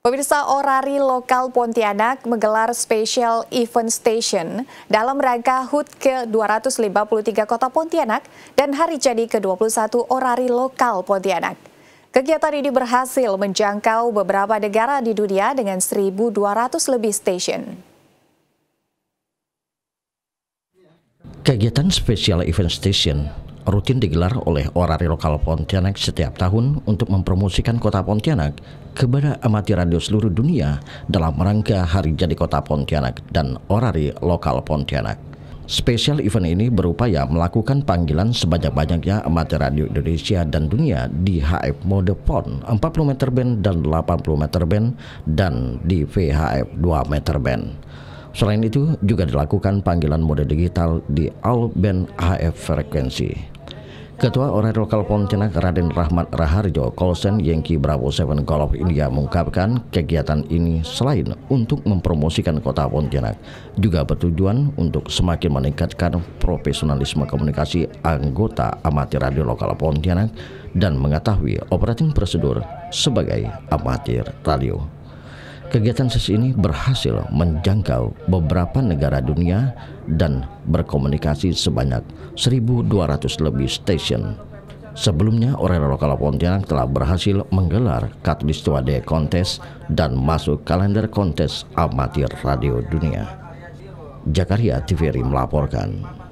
Pemirsa Orari lokal Pontianak menggelar special event station dalam rangka HUT ke-253 Kota Pontianak dan Hari Jadi ke-21 Orari lokal Pontianak. Kegiatan ini berhasil menjangkau beberapa negara di dunia dengan 1.200 lebih stasiun. Kegiatan Special Event Station rutin digelar oleh orari lokal Pontianak setiap tahun untuk mempromosikan kota Pontianak kepada amati radio seluruh dunia dalam rangka hari jadi kota Pontianak dan orari lokal Pontianak. Spesial event ini berupaya melakukan panggilan sebanyak-banyaknya amati radio Indonesia dan dunia di HF mode PON 40 meter band dan 80 meter band dan di VHF 2 meter band. Selain itu, juga dilakukan panggilan mode digital di all band HF frekuensi. Ketua Orang Lokal Pontianak Raden Rahmat Raharjo Kolsen Yengki Bravo 7 of India mengungkapkan kegiatan ini selain untuk mempromosikan kota Pontianak juga bertujuan untuk semakin meningkatkan profesionalisme komunikasi anggota amatir radio lokal Pontianak dan mengetahui operating prosedur sebagai amatir radio. Kegiatan SIS ini berhasil menjangkau beberapa negara dunia dan berkomunikasi sebanyak 1.200 lebih stasiun. Sebelumnya, Orel Lokal Pontianak telah berhasil menggelar Katolik Day Contest dan masuk kalender kontes amatir radio dunia. Jakaria TVRI melaporkan.